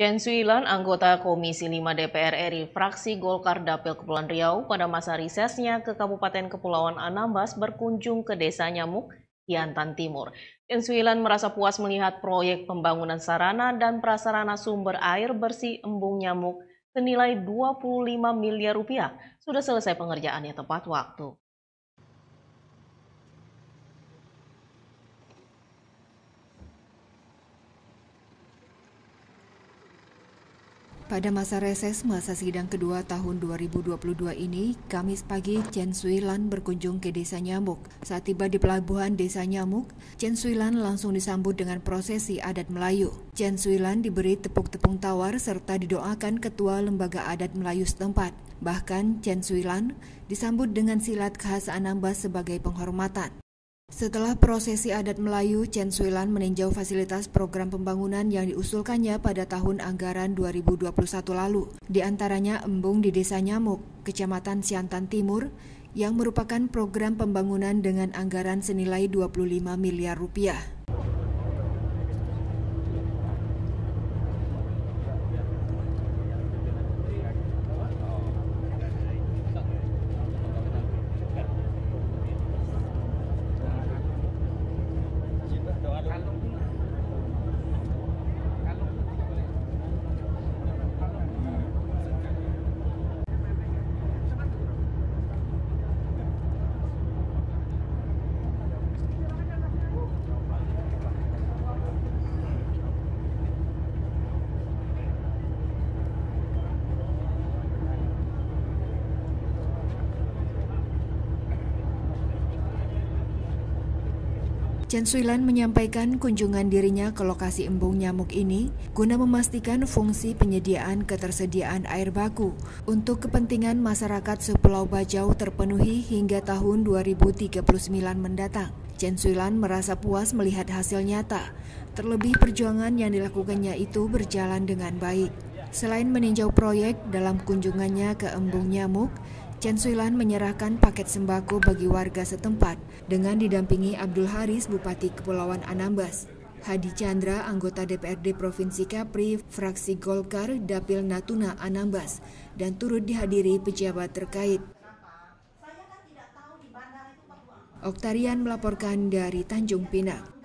Ken Suilan, anggota Komisi 5 DPR RI fraksi Golkar Dapil Kepulauan Riau pada masa risesnya ke Kabupaten Kepulauan Anambas berkunjung ke Desa Nyamuk, Yantan Timur. Ken Suilan merasa puas melihat proyek pembangunan sarana dan prasarana sumber air bersih embung nyamuk senilai 25 miliar rupiah sudah selesai pengerjaannya tepat waktu. Pada masa reses masa sidang kedua tahun 2022 ini, Kamis pagi Chen Sui Lan berkunjung ke desa Nyamuk. Saat tiba di pelabuhan desa Nyamuk, Chen Sui Lan langsung disambut dengan prosesi adat Melayu. Chen Sui Lan diberi tepuk-tepung tawar serta didoakan ketua lembaga adat Melayu setempat. Bahkan Chen Sui Lan disambut dengan silat khas Anambas sebagai penghormatan. Setelah prosesi adat Melayu, Chen Suilan meninjau fasilitas program pembangunan yang diusulkannya pada tahun anggaran 2021 lalu. Di antaranya embung di Desa Nyamuk, Kecamatan Siantan Timur, yang merupakan program pembangunan dengan anggaran senilai 25 miliar rupiah. Chen Suilan menyampaikan kunjungan dirinya ke lokasi embung nyamuk ini guna memastikan fungsi penyediaan ketersediaan air baku untuk kepentingan masyarakat Sepulau Bajau terpenuhi hingga tahun 2039 mendatang. Chen Suilan merasa puas melihat hasil nyata, terlebih perjuangan yang dilakukannya itu berjalan dengan baik. Selain meninjau proyek dalam kunjungannya ke embung nyamuk, Chen Suilan menyerahkan paket sembako bagi warga setempat dengan didampingi Abdul Haris, Bupati Kepulauan Anambas. Hadi Chandra, anggota DPRD Provinsi Kapri, fraksi Golkar, Dapil Natuna, Anambas, dan turut dihadiri pejabat terkait. Oktarian melaporkan dari Tanjung Pinang.